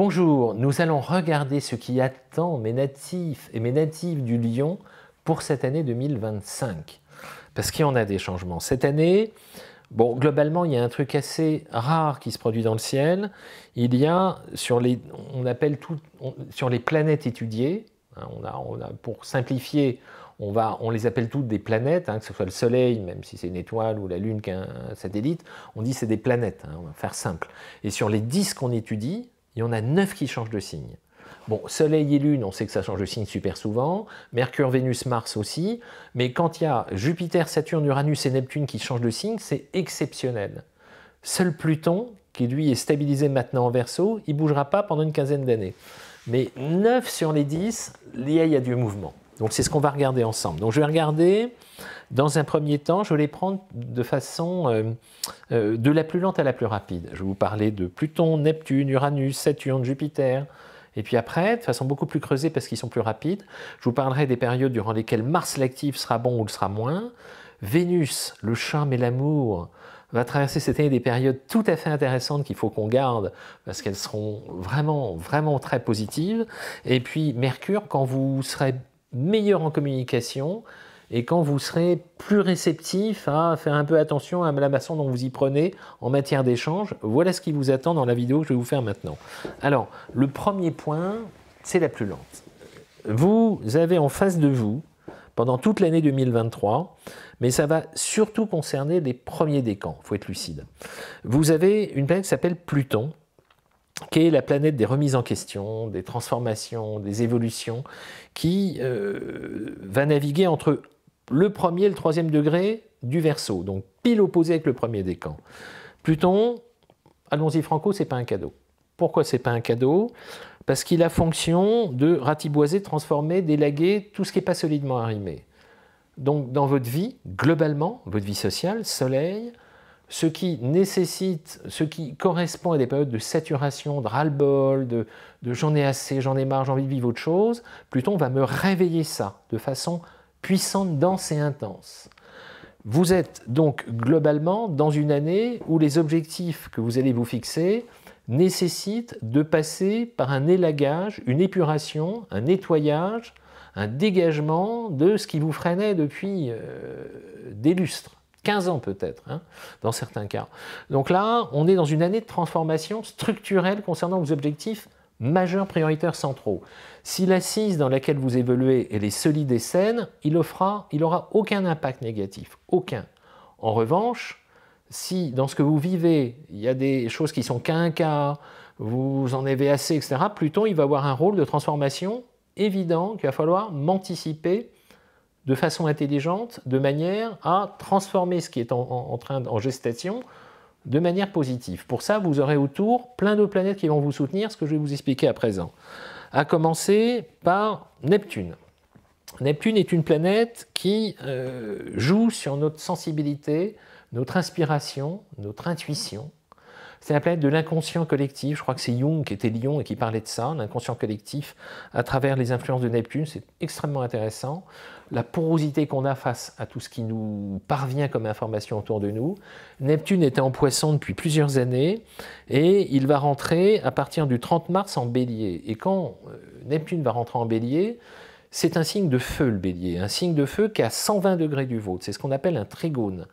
Bonjour, nous allons regarder ce qui attend mes natifs et mes natives du Lion pour cette année 2025. Parce qu'il y en a des changements. Cette année, bon, globalement, il y a un truc assez rare qui se produit dans le ciel. Il y a, sur les, on appelle tout, sur les planètes étudiées, hein, pour simplifier, on, va, on les appelle toutes des planètes, hein, que ce soit le Soleil, même si c'est une étoile, ou la Lune qu'un satellite, on dit c'est des planètes, hein, on va faire simple. Et sur les disques qu'on étudie, il y en a 9 qui changent de signe. Bon, Soleil et Lune, on sait que ça change de signe super souvent, Mercure, Vénus, Mars aussi, mais quand il y a Jupiter, Saturne, Uranus et Neptune qui changent de signe, c'est exceptionnel. Seul Pluton, qui lui est stabilisé maintenant en verso, il bougera pas pendant une quinzaine d'années. Mais 9 sur les 10, il y a du mouvement. Donc c'est ce qu'on va regarder ensemble. Donc je vais regarder, dans un premier temps, je vais les prendre de façon euh, euh, de la plus lente à la plus rapide. Je vais vous parler de Pluton, Neptune, Uranus, Saturne, Jupiter. Et puis après, de façon beaucoup plus creusée parce qu'ils sont plus rapides, je vous parlerai des périodes durant lesquelles Mars l'actif sera bon ou le sera moins. Vénus, le charme et l'amour, va traverser cette année des périodes tout à fait intéressantes qu'il faut qu'on garde parce qu'elles seront vraiment, vraiment très positives. Et puis Mercure, quand vous serez meilleur en communication et quand vous serez plus réceptif à faire un peu attention à la façon dont vous y prenez en matière d'échange. Voilà ce qui vous attend dans la vidéo que je vais vous faire maintenant. Alors, le premier point, c'est la plus lente. Vous avez en face de vous, pendant toute l'année 2023, mais ça va surtout concerner les premiers décans, il faut être lucide. Vous avez une planète qui s'appelle Pluton, qui est la planète des remises en question, des transformations, des évolutions, qui euh, va naviguer entre le premier et le troisième degré du verso, donc pile opposé avec le premier décan. Pluton, allons-y franco, c'est pas un cadeau. Pourquoi c'est pas un cadeau Parce qu'il a fonction de ratiboiser, transformer, délaguer tout ce qui n'est pas solidement arrimé. Donc dans votre vie, globalement, votre vie sociale, soleil, ce qui nécessite, ce qui correspond à des périodes de saturation, de ras-le-bol, de, j'en ai assez, j'en ai marre, j'ai envie de vivre autre chose, Pluton va me réveiller ça de façon puissante, dense et intense. Vous êtes donc globalement dans une année où les objectifs que vous allez vous fixer nécessitent de passer par un élagage, une épuration, un nettoyage, un dégagement de ce qui vous freinait depuis euh, des lustres. 15 ans peut-être, hein, dans certains cas. Donc là, on est dans une année de transformation structurelle concernant vos objectifs majeurs, prioritaires, centraux. Si l'assise dans laquelle vous évoluez est solide et saine, il n'aura il aucun impact négatif, aucun. En revanche, si dans ce que vous vivez, il y a des choses qui sont qu'un cas, vous en avez assez, etc., Pluton, il va avoir un rôle de transformation évident qu'il va falloir m'anticiper de façon intelligente, de manière à transformer ce qui est en, train en gestation de manière positive. Pour ça, vous aurez autour plein de planètes qui vont vous soutenir, ce que je vais vous expliquer à présent. À commencer par Neptune. Neptune est une planète qui euh, joue sur notre sensibilité, notre inspiration, notre intuition, c'est la planète de l'inconscient collectif. Je crois que c'est Jung qui était Lyon et qui parlait de ça, l'inconscient collectif, à travers les influences de Neptune. C'est extrêmement intéressant. La porosité qu'on a face à tout ce qui nous parvient comme information autour de nous. Neptune était en poisson depuis plusieurs années et il va rentrer à partir du 30 mars en bélier. Et quand euh, Neptune va rentrer en bélier, c'est un signe de feu, le bélier, un signe de feu qui est 120 degrés du vôtre. C'est ce qu'on appelle un trigone.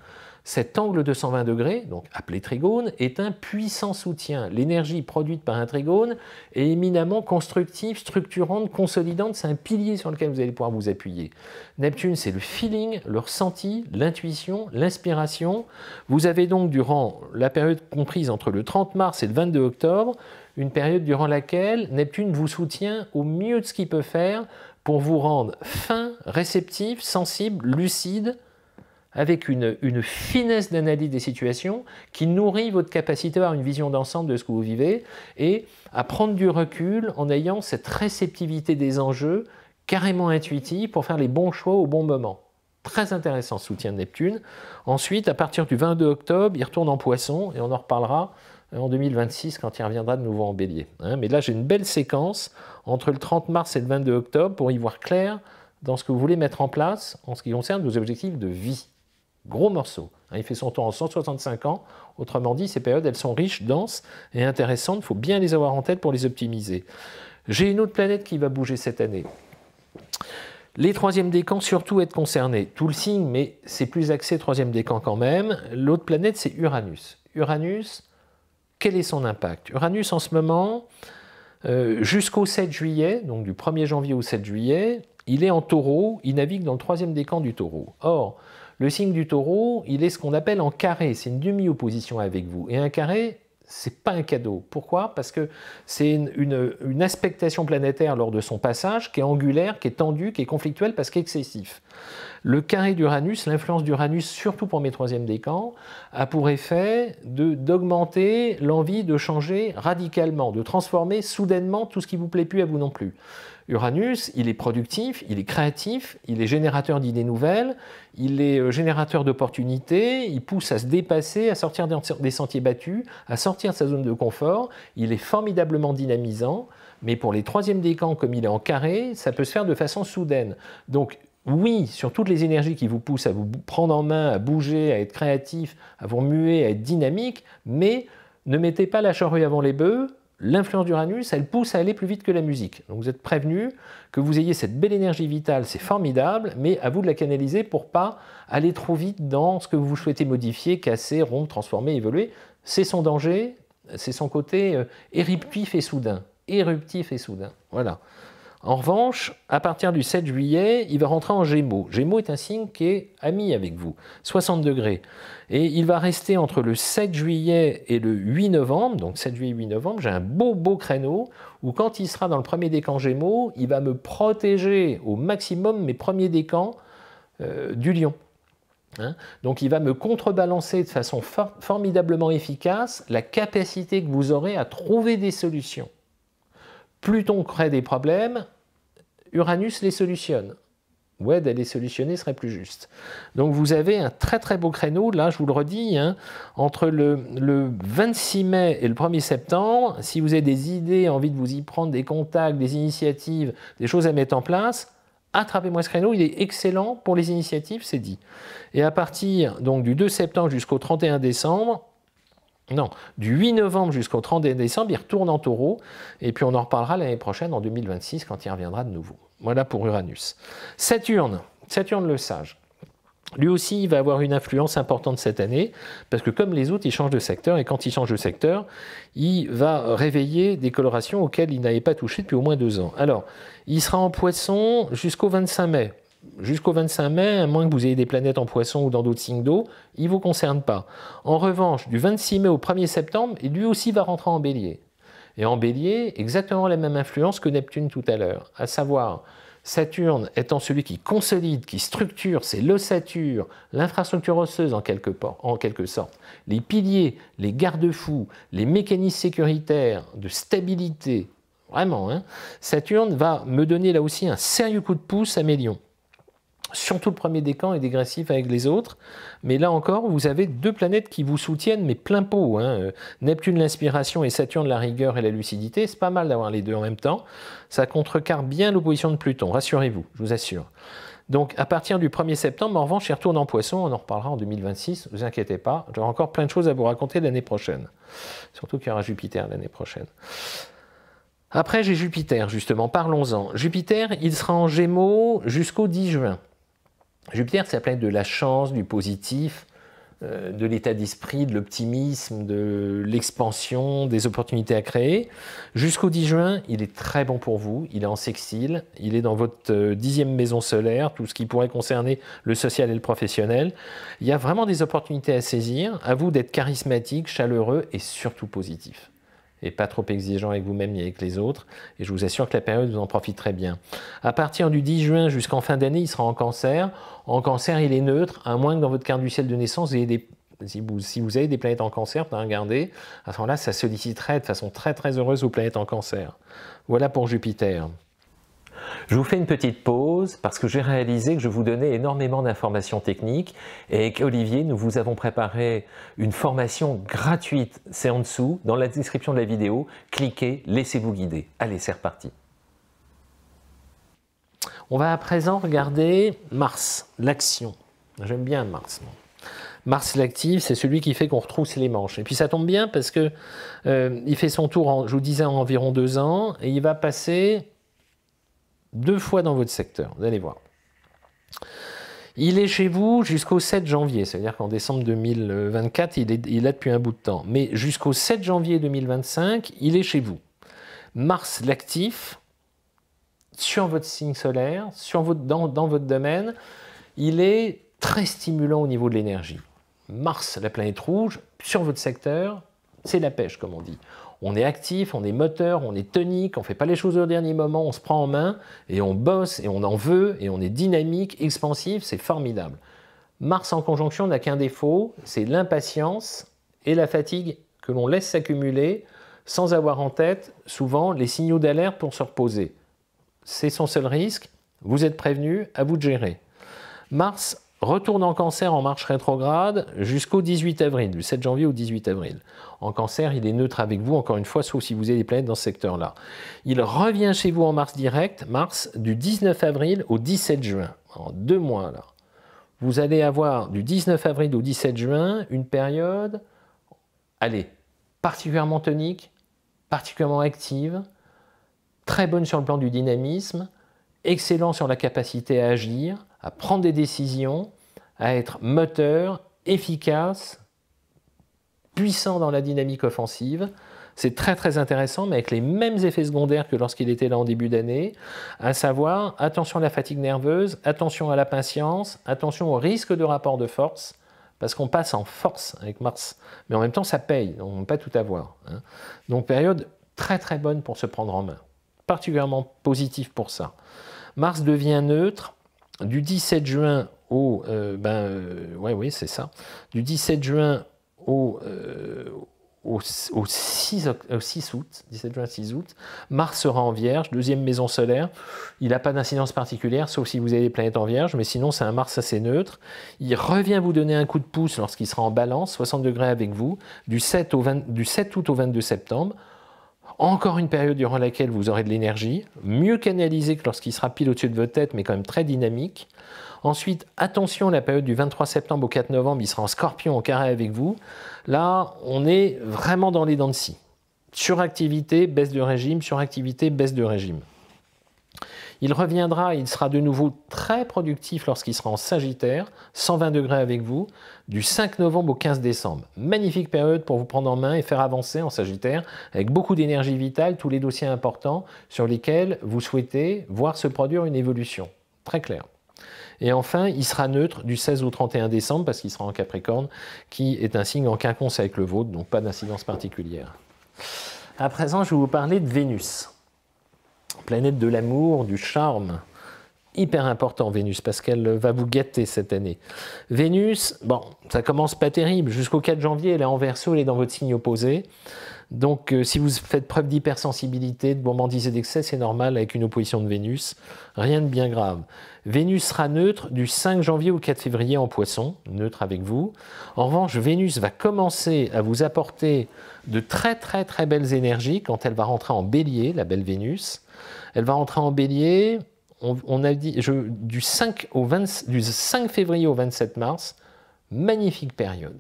Cet angle de 120 degrés, donc appelé trigone, est un puissant soutien. L'énergie produite par un trigone est éminemment constructive, structurante, consolidante, c'est un pilier sur lequel vous allez pouvoir vous appuyer. Neptune, c'est le feeling, le ressenti, l'intuition, l'inspiration. Vous avez donc durant la période comprise entre le 30 mars et le 22 octobre, une période durant laquelle Neptune vous soutient au mieux de ce qu'il peut faire pour vous rendre fin, réceptif, sensible, lucide, avec une, finesse d'analyse des situations qui nourrit votre capacité à avoir une vision d'ensemble de ce que vous vivez et à prendre du recul en ayant cette réceptivité des enjeux carrément intuitive pour faire les bons choix au bon moment. Très intéressant ce soutien de Neptune. Ensuite, à partir du 22 octobre, il retourne en poisson et on en reparlera euh, en 2026 quand il reviendra de nouveau en bélier. Hein. mais là, j'ai une belle séquence entre le 30 mars et le 22 octobre pour y voir clair dans ce que vous voulez mettre en place en ce qui concerne vos objectifs de vie. Gros morceau. Hein. il fait son temps en 165 ans. Autrement dit, ces périodes, elles sont riches, denses et intéressantes. Il faut bien les avoir en tête pour les optimiser. J'ai une autre planète qui va bouger cette année. Les troisième décans, surtout être concernés. Tout le signe, mais c'est plus axé troisième décan quand même. L'autre planète, c'est Uranus. Uranus, quel est son impact Uranus, en ce moment, euh, jusqu'au 7 juillet, donc du 1er janvier au 7 juillet, il est en taureau, il navigue dans le troisième décan du taureau. Or, le signe du taureau, il est ce qu'on appelle en carré, c'est une demi-opposition avec vous. Et un carré, ce n'est pas un cadeau. Pourquoi Parce que c'est une, une, aspectation planétaire lors de son passage qui est angulaire, qui est tendue, qui est conflictuelle parce qu'excessif. Le carré d'Uranus, l'influence d'Uranus, surtout pour mes troisième décans, a pour effet d'augmenter l'envie de changer radicalement, de transformer soudainement tout ce qui vous plaît plus à vous non plus. Uranus, il est productif, il est créatif, il est générateur d'idées nouvelles, il est euh, générateur d'opportunités, il pousse à se dépasser, à sortir des sentiers battus, à sortir de sa zone de confort, il est formidablement dynamisant, mais pour les troisième décans, comme il est en carré, ça peut se faire de façon soudaine. Donc oui, sur toutes les énergies qui vous poussent à vous prendre en main, à bouger, à être créatif, à vous muer, à être dynamique, mais ne mettez pas la charrue avant les bœufs. L'influence d'Uranus, elle pousse à aller plus vite que la musique. Donc vous êtes prévenu que vous ayez cette belle énergie vitale, c'est formidable, mais à vous de la canaliser pour pas aller trop vite dans ce que vous souhaitez modifier, casser, rompre, transformer, évoluer. C'est son danger, c'est son côté euh, éruptif et soudain. Éruptif et soudain. Voilà. En revanche, à partir du 7 juillet, il va rentrer en Gémeaux. Gémeaux est un signe qui est ami avec vous, 60 degrés. Et il va rester entre le 7 juillet et le 8 novembre, donc 7 juillet 8 novembre, j'ai un beau beau créneau où quand il sera dans le premier décan Gémeaux, il va me protéger au maximum mes premiers décans euh, du lion. Hein? Donc il va me contrebalancer de façon formidablement efficace la capacité que vous aurez à trouver des solutions. Pluton crée des problèmes, Uranus les solutionne. Ouais, d'aller solutionner serait plus juste. Donc vous avez un très très beau créneau, là je vous le redis, hein, entre le, le, 26 mai et le 1er septembre, si vous avez des idées, envie de vous y prendre, des contacts, des initiatives, des choses à mettre en place, attrapez-moi ce créneau, il est excellent pour les initiatives, c'est dit. Et à partir donc du 2 septembre jusqu'au 31 décembre, non, du 8 novembre jusqu'au 31 décembre, il retourne en taureau, et puis on en reparlera l'année prochaine, en 2026, quand il reviendra de nouveau. Voilà pour Uranus. Saturne, Saturne le sage. Lui aussi, il va avoir une influence importante cette année, parce que comme les autres, il change de secteur, et quand il change de secteur, il va réveiller des colorations auxquelles il n'avait pas touché depuis au moins deux ans. Alors, il sera en poisson jusqu'au 25 mai. Jusqu'au 25 mai, à moins que vous ayez des planètes en poisson ou dans d'autres signes d'eau, il ne vous concerne pas. En revanche, du 26 mai au 1er septembre, il lui aussi va rentrer en bélier. Et en bélier, exactement la même influence que Neptune tout à l'heure, à savoir Saturne étant celui qui consolide, qui structure, c'est l'ossature, l'infrastructure osseuse en quelque, sorte, les piliers, les garde-fous, les mécanismes sécuritaires de stabilité, vraiment, hein, Saturne va me donner là aussi un sérieux coup de pouce à mes lions surtout le premier décan est dégressif avec les autres. Mais là encore, vous avez deux planètes qui vous soutiennent, mais plein pot. Hein. Neptune l'inspiration et Saturne la rigueur et la lucidité. C'est pas mal d'avoir les deux en même temps. Ça contrecarre bien l'opposition de Pluton, rassurez-vous, je vous assure. Donc à partir du 1er septembre, en revanche, il retourne en poisson, on en reparlera en 2026, ne vous inquiétez pas, j'aurai encore plein de choses à vous raconter l'année prochaine. Surtout qu'il y aura Jupiter l'année prochaine. Après, j'ai Jupiter, justement, parlons-en. Jupiter, il sera en Gémeaux jusqu'au 10 juin. Jupiter, c'est planète de la chance, du positif, euh, de l'état d'esprit, de l'optimisme, de l'expansion, des opportunités à créer. Jusqu'au 10 juin, il est très bon pour vous. Il est en sextile, il est dans votre euh, dixième maison solaire, tout ce qui pourrait concerner le social et le professionnel. Il y a vraiment des opportunités à saisir. À vous d'être charismatique, chaleureux et surtout positif et pas trop exigeant avec vous-même ni avec les autres. Et je vous assure que la période, vous en très bien. À partir du 10 juin jusqu'en fin d'année, il sera en cancer. En cancer, il est neutre, à moins que dans votre carte du ciel de naissance, si vous, avez des planètes en cancer, regardez, à ce moment-là, ça solliciterait de façon très très heureuse aux planètes en cancer. Voilà pour Jupiter. Je vous fais une petite pause parce que j'ai réalisé que je vous donnais énormément d'informations techniques et qu'Olivier, nous vous avons préparé une formation gratuite. C'est en dessous, dans la description de la vidéo. Cliquez, laissez-vous guider. Allez, c'est reparti. On va à présent regarder Mars, l'action. J'aime bien Mars. Mars l'active, c'est celui qui fait qu'on retrousse les manches. Et puis ça tombe bien parce que euh, il fait son tour, en, je vous disais, en environ deux ans, et il va passer deux fois dans votre secteur, vous allez voir. Il est chez vous jusqu'au 7 janvier, c'est-à-dire qu'en décembre 2024, il est, depuis un bout de temps. Mais jusqu'au 7 janvier 2025, il est chez vous. Mars l'actif, sur votre signe solaire, sur votre, dans votre domaine, il est très stimulant au niveau de l'énergie. Mars, la planète rouge, sur votre secteur, c'est la pêche, comme on dit on est actif, on est moteur, on est tonique, on fait pas les choses au dernier moment, on se prend en main et on bosse et on en veut et on est dynamique, expansif, c'est formidable. Mars en conjonction n'a qu'un défaut, c'est l'impatience et la fatigue que l'on laisse s'accumuler sans avoir en tête souvent les signaux d'alerte pour se reposer. C'est son seul risque, vous êtes prévenu, à vous de gérer. Mars Retourne en cancer en marche rétrograde jusqu'au 18 avril, du 7 janvier au 18 avril. En cancer, il est neutre avec vous, encore une fois, sauf si vous avez des planètes dans ce secteur-là. Il revient chez vous en mars direct, mars du 19 avril au 17 juin, en deux mois là. Vous allez avoir du 19 avril au 17 juin une période, allez, particulièrement tonique, particulièrement active, très bonne sur le plan du dynamisme, excellent sur la capacité à agir, à prendre des décisions, à être moteur, efficace, puissant dans la dynamique offensive. C'est très très intéressant, mais avec les mêmes effets secondaires que lorsqu'il était là en début d'année, à savoir attention à la fatigue nerveuse, attention à la patience, attention au risque de rapport de force, parce qu'on passe en force avec Mars, mais en même temps ça paye, on ne peut pas tout avoir. Hein. Donc période très très bonne pour se prendre en main, particulièrement positif pour ça. Mars devient neutre du 17 juin au. Euh, ben, euh, ouais, oui, c'est ça. Du 17 juin au. Euh, au, 6, au, août, juin août, Mars sera en Vierge, deuxième maison solaire. Il n'a pas d'incidence particulière, sauf si vous avez des planètes en Vierge, mais sinon c'est un Mars assez neutre. Il revient vous donner un coup de pouce lorsqu'il sera en Balance, 60 degrés avec vous, du 7, au du 7 août au 22 septembre. Encore une période durant laquelle vous aurez de l'énergie, mieux canalisée que lorsqu'il sera pile au-dessus de votre tête, mais quand même très dynamique. Ensuite, attention, la période du 23 septembre au 4 novembre, il sera en scorpion, au carré avec vous. Là, on est vraiment dans les dents de scie. Suractivité, baisse de régime, suractivité, baisse de régime. Il reviendra, il sera de nouveau très productif lorsqu'il sera en Sagittaire, 120 degrés avec vous, du 5 novembre au 15 décembre. Magnifique période pour vous prendre en main et faire avancer en Sagittaire avec beaucoup d'énergie vitale tous les dossiers importants sur lesquels vous souhaitez voir se produire une évolution. Très clair. Et enfin, il sera neutre du 16 au 31 décembre, parce qu'il sera en Capricorne, qui est un signe en quinconce avec le vôtre, donc pas d'incidence particulière. À présent, je vais vous parler de Vénus, planète de l'amour, du charme, hyper important, Vénus, parce qu'elle va vous gâter cette année. Vénus, bon, ça commence pas terrible. Jusqu'au 4 janvier, elle est en verso, elle est dans votre signe opposé. Donc, euh, si vous faites preuve d'hypersensibilité, de gourmandise et d'excès, c'est normal avec une opposition de Vénus. Rien de bien grave. Vénus sera neutre du 5 janvier au 4 février en poisson, neutre avec vous. En revanche, Vénus va commencer à vous apporter de très très très belles énergies quand elle va rentrer en bélier, la belle Vénus. Elle va rentrer en bélier, on, a dit du, 5 au du 5 février au 27 mars, magnifique période.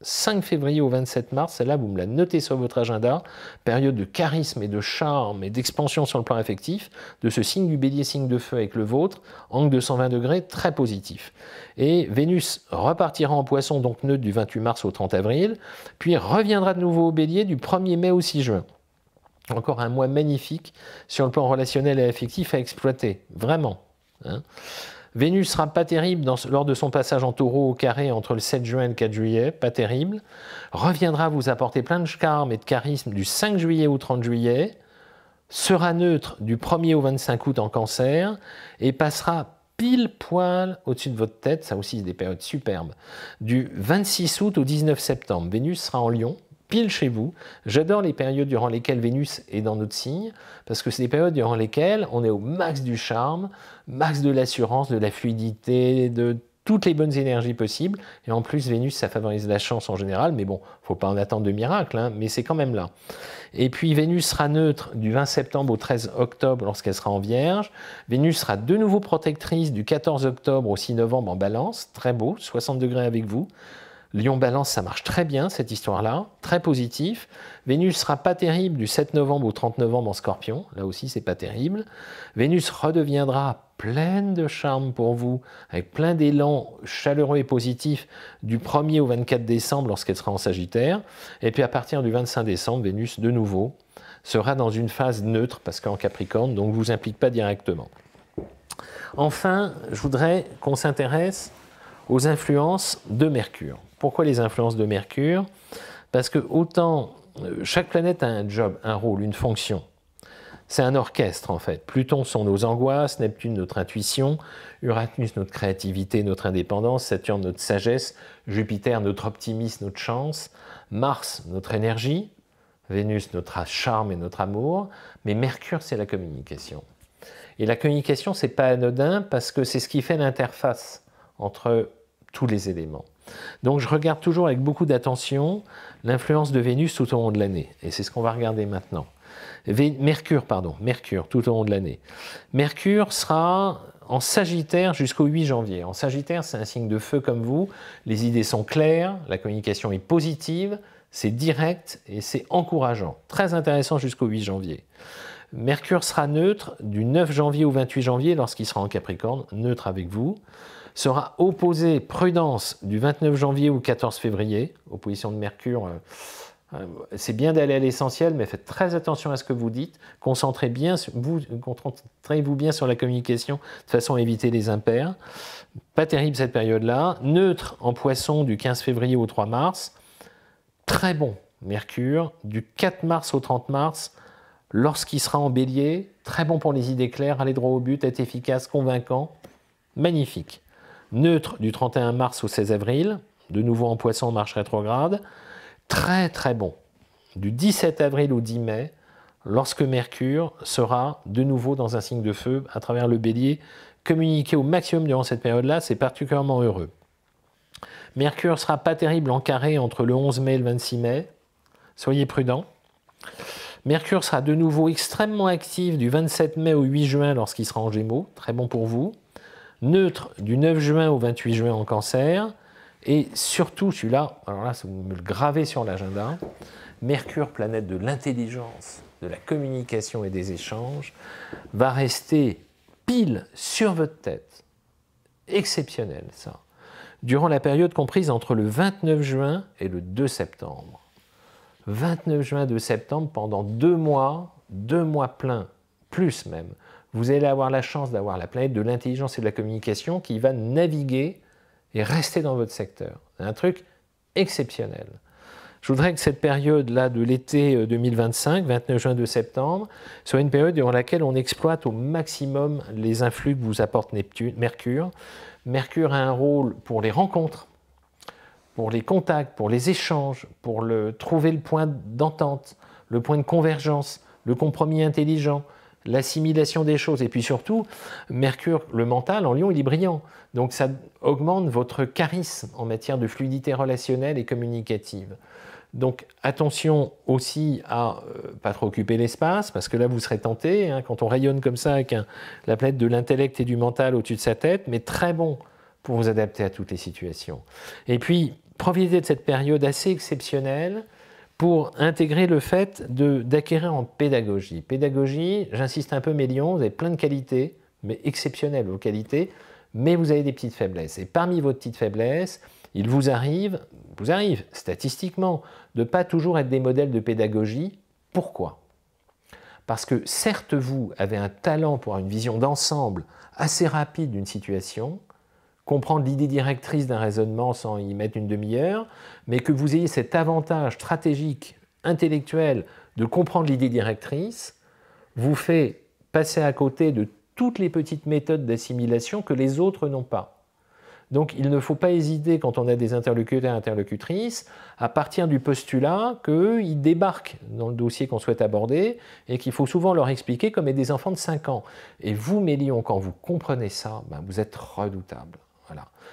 5 février au 27 mars, celle-là, vous me la notez sur votre agenda, période de charisme et de charme et d'expansion sur le plan affectif, de ce signe du bélier, signe de feu avec le vôtre, angle de 120 degrés, très positif. Et Vénus repartira en poisson, donc neutre, du 28 mars au 30 avril, puis reviendra de nouveau au bélier du 1er mai au 6 juin. Encore un mois magnifique sur le plan relationnel et affectif à exploiter, vraiment. Hein. Vénus sera pas terrible lors de son passage en taureau au carré entre le 7 juin et le 4 juillet, pas terrible. Reviendra vous apporter plein de charme et de charisme du 5 juillet au 30 juillet. Sera neutre du 1er au 25 août en cancer et passera pile poil au-dessus de votre tête, ça aussi c'est des périodes superbes, du 26 août au 19 septembre. Vénus sera en lion, pile chez vous. J'adore les périodes durant lesquelles Vénus est dans notre signe, parce que c'est des périodes durant lesquelles on est au max du charme, max de l'assurance, de la fluidité, de toutes les bonnes énergies possibles. Et en plus, Vénus, ça favorise la chance en général, mais bon, faut pas en attendre de miracle, hein, mais c'est quand même là. Et puis, Vénus sera neutre du 20 septembre au 13 octobre lorsqu'elle sera en Vierge. Vénus sera de nouveau protectrice du 14 octobre au 6 novembre en Balance. Très beau, 60 degrés avec vous. Lyon balance ça marche très bien, cette histoire-là, très positif. Vénus sera pas terrible du 7 novembre au 30 novembre en Scorpion, là aussi c'est pas terrible. Vénus redeviendra pleine de charme pour vous, avec plein d'élan chaleureux et positif du 1er au 24 décembre lorsqu'elle sera en Sagittaire. Et puis à partir du 25 décembre, Vénus de nouveau sera dans une phase neutre, parce qu'en Capricorne, donc vous implique pas directement. Enfin, je voudrais qu'on s'intéresse aux influences de Mercure. Pourquoi les influences de Mercure Parce que autant euh, chaque planète a un job, un rôle, une fonction. C'est un orchestre en fait. Pluton sont nos angoisses, Neptune notre intuition, Uranus notre créativité, notre indépendance, Saturne notre sagesse, Jupiter notre optimisme, notre chance, Mars notre énergie, Vénus notre charme et notre amour, mais Mercure c'est la communication. Et la communication c'est pas anodin parce que c'est ce qui fait l'interface entre tous les éléments. Donc je regarde toujours avec beaucoup d'attention l'influence de Vénus tout au long de l'année. Et c'est ce qu'on va regarder maintenant. Mercure, pardon, Mercure, tout au long de l'année. Mercure sera en Sagittaire jusqu'au 8 janvier. En Sagittaire, c'est un signe de feu comme vous. Les idées sont claires, la communication est positive, c'est direct et c'est encourageant. Très intéressant jusqu'au 8 janvier. Mercure sera neutre du 9 janvier au 28 janvier lorsqu'il sera en Capricorne, neutre avec vous sera opposé prudence du 29 janvier au 14 février, opposition de Mercure. Euh, euh, c'est bien d'aller à l'essentiel, mais faites très attention à ce que vous dites. Concentrez bien, vous, concentrez-vous bien sur la communication de façon à éviter les impairs. Pas terrible cette période-là. Neutre en poisson du 15 février au 3 mars. Très bon Mercure du 4 mars au 30 mars. Lorsqu'il sera en bélier, très bon pour les idées claires, aller droit au but, être efficace, convaincant, magnifique neutre du 31 mars au 16 avril, de nouveau en poisson, marche rétrograde, très très bon, du 17 avril au 10 mai, lorsque Mercure sera de nouveau dans un signe de feu à travers le bélier, communiquer au maximum durant cette période-là, c'est particulièrement heureux. Mercure sera pas terrible en carré entre le 11 mai et le 26 mai, soyez prudents. Mercure sera de nouveau extrêmement actif du 27 mai au 8 juin lorsqu'il sera en Gémeaux, très bon pour vous neutre du 9 juin au 28 juin en cancer, et surtout, celui-là, alors là, vous me le gravez sur l'agenda, Mercure, planète de l'intelligence, de la communication et des échanges, va rester pile sur votre tête. Exceptionnel, ça. Durant la période comprise entre le 29 juin et le 2 septembre. 29 juin, 2 septembre, pendant deux mois, deux mois pleins, plus même, vous allez avoir la chance d'avoir la planète de l'intelligence et de la communication qui va naviguer et rester dans votre secteur. C'est un truc exceptionnel. Je voudrais que cette période-là de l'été 2025, euh, 29 juin, 2 septembre, soit une période durant laquelle on exploite au maximum les influx que vous apporte Neptune, Mercure. Mercure a un rôle pour les rencontres, pour les contacts, pour les échanges, pour le, trouver le point d'entente, le point de convergence, le compromis intelligent, l'assimilation des choses. Et puis surtout, Mercure, le mental, en Lion, il est brillant. Donc ça augmente votre charisme en matière de fluidité relationnelle et communicative. Donc attention aussi à ne euh, pas trop occuper l'espace, parce que là vous serez tenté, hein, quand on rayonne comme ça avec la planète de l'intellect et du mental au-dessus de sa tête, mais très bon pour vous adapter à toutes les situations. Et puis, profitez de cette période assez exceptionnelle, pour intégrer le fait d'acquérir en pédagogie. Pédagogie, j'insiste un peu, Mélion, vous avez plein de qualités, mais exceptionnelles vos qualités, mais vous avez des petites faiblesses. Et parmi vos petites faiblesses, il vous arrive, vous arrive statistiquement, de pas toujours être des modèles de pédagogie. Pourquoi Parce que certes, vous avez un talent pour avoir une vision d'ensemble assez rapide d'une situation, comprendre l'idée directrice d'un raisonnement sans y mettre une demi-heure, mais que vous ayez cet avantage stratégique, intellectuel, de comprendre l'idée directrice, vous fait passer à côté de toutes les petites méthodes d'assimilation que les autres n'ont pas. Donc il ne faut pas hésiter quand on a des interlocuteurs et interlocutrices à partir du postulat qu'eux, ils débarquent dans le dossier qu'on souhaite aborder et qu'il faut souvent leur expliquer comme des enfants de 5 ans. Et vous, Mélion, quand vous comprenez ça, ben, vous êtes redoutable.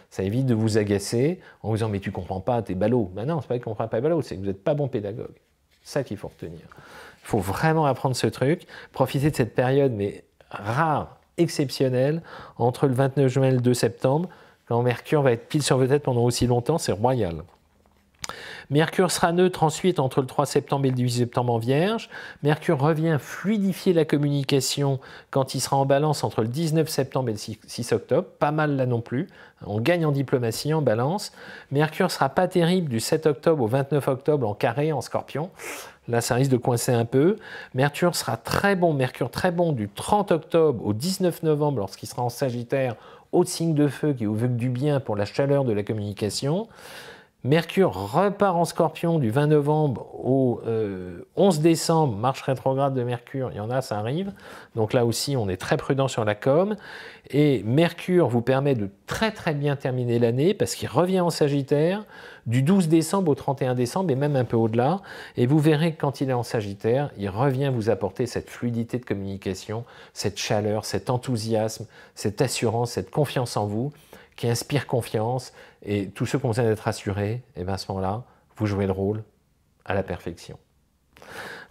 Ça évite de vous agacer en vous disant mais tu comprends pas, t'es ballot. Ben non, c'est pas que tu comprends pas ballot, c'est que vous n'êtes pas bon pédagogue. Ça qu'il faut retenir. Il faut vraiment apprendre ce truc, profiter de cette période mais rare, exceptionnelle, entre le 29 juin et le 2 septembre, quand Mercure va être pile sur vos têtes pendant aussi longtemps, c'est royal. Mercure sera neutre ensuite entre le 3 septembre et le 18 septembre en Vierge. Mercure revient fluidifier la communication quand il sera en balance entre le 19 septembre et le 6 octobre. Pas mal là non plus. On gagne en diplomatie, en balance. Mercure sera pas terrible du 7 octobre au 29 octobre en carré, en scorpion. Là, ça risque de coincer un peu. Mercure sera très bon, Mercure très bon du 30 octobre au 19 novembre lorsqu'il sera en Sagittaire, autre signe de feu qui vous veut du bien pour la chaleur de la communication. Mercure repart en scorpion du 20 novembre au 11 euh, décembre, marche rétrograde de Mercure, il y en a, ça arrive. Donc là aussi, on est très prudent sur la com. Et Mercure vous permet de très très bien terminer l'année parce qu'il revient en Sagittaire du 12 décembre au 31 décembre et même un peu au-delà. Et vous verrez que quand il est en Sagittaire, il revient vous apporter cette fluidité de communication, cette chaleur, cet enthousiasme, cette assurance, cette confiance en vous qui inspire confiance. Et tous ceux qui ont besoin d'être rassurés, et eh bien à ce moment-là, vous jouez le rôle à la perfection.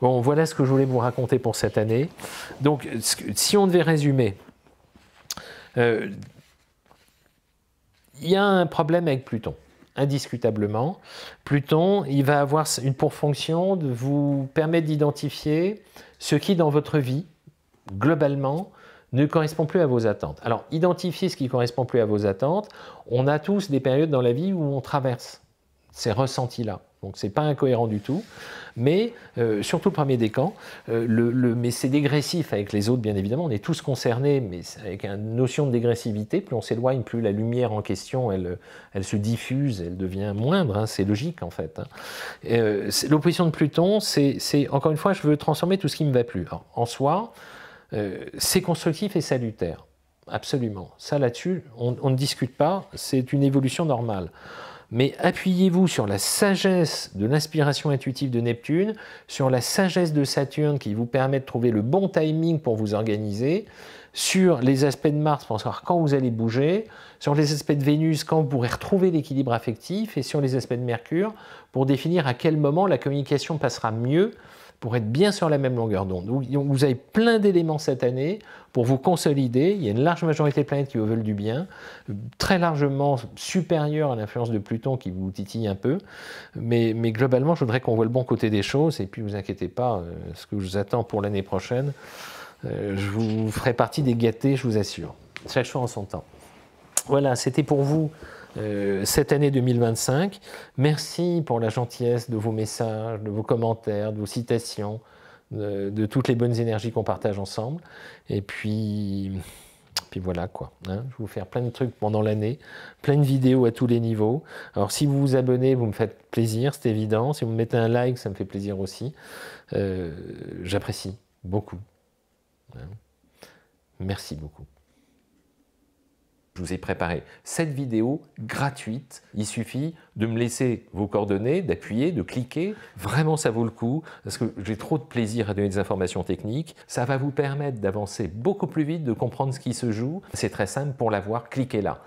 Bon, voilà ce que je voulais vous raconter pour cette année. Donc, si on devait résumer, euh, il y a un problème avec Pluton, indiscutablement. Pluton, il va avoir une pour fonction de vous permettre d'identifier ce qui, dans votre vie, globalement, ne correspond plus à vos attentes. Alors, identifiez ce qui ne correspond plus à vos attentes. On a tous des périodes dans la vie où on traverse ces ressentis-là. Donc c'est pas incohérent du tout, mais euh, surtout le premier décan. Euh, le, mais c'est dégressif avec les autres bien évidemment, on est tous concernés, mais avec une notion de dégressivité, plus on s'éloigne, plus la lumière en question, elle, elle se diffuse, elle devient moindre, hein. c'est logique en fait. Hein. Euh, l'opposition de Pluton, c'est encore une fois, je veux transformer tout ce qui me va plus. en soi, euh, c'est constructif et salutaire. Absolument. Ça, là-dessus, on, on, ne discute pas, c'est une évolution normale. Mais appuyez-vous sur la sagesse de l'inspiration intuitive de Neptune, sur la sagesse de Saturne qui vous permet de trouver le bon timing pour vous organiser, sur les aspects de Mars pour savoir quand vous allez bouger, sur les aspects de Vénus quand vous pourrez retrouver l'équilibre affectif, et sur les aspects de Mercure pour définir à quel moment la communication passera mieux pour être bien sur la même longueur d'onde. Vous avez plein d'éléments cette année pour vous consolider. Il y a une large majorité de planètes qui vous veulent du bien, très largement supérieure à l'influence de Pluton qui vous titille un peu. Mais, globalement, je voudrais qu'on voit le bon côté des choses. Et puis, vous inquiétez pas, euh, ce que je vous attends pour l'année prochaine, euh, je vous ferai partie des gâtés, je vous assure. Chaque chose en son temps. Voilà, c'était pour vous. Euh, cette année 2025. Merci pour la gentillesse de vos messages, de vos commentaires, de vos citations, de, toutes les bonnes énergies qu'on partage ensemble. Et puis, puis voilà quoi. Hein. Je vais vous faire plein de trucs pendant l'année, plein de vidéos à tous les niveaux. Alors si vous vous abonnez, vous me faites plaisir, c'est évident. Si vous me mettez un like, ça me fait plaisir aussi. Euh, j'apprécie beaucoup. Hein. Merci beaucoup je vous ai préparé cette vidéo gratuite. Il suffit de me laisser vos coordonnées, d'appuyer, de cliquer. Vraiment, ça vaut le coup parce que j'ai trop de plaisir à donner des informations techniques. Ça va vous permettre d'avancer beaucoup plus vite, de comprendre ce qui se joue. C'est très simple pour l'avoir, cliquez là.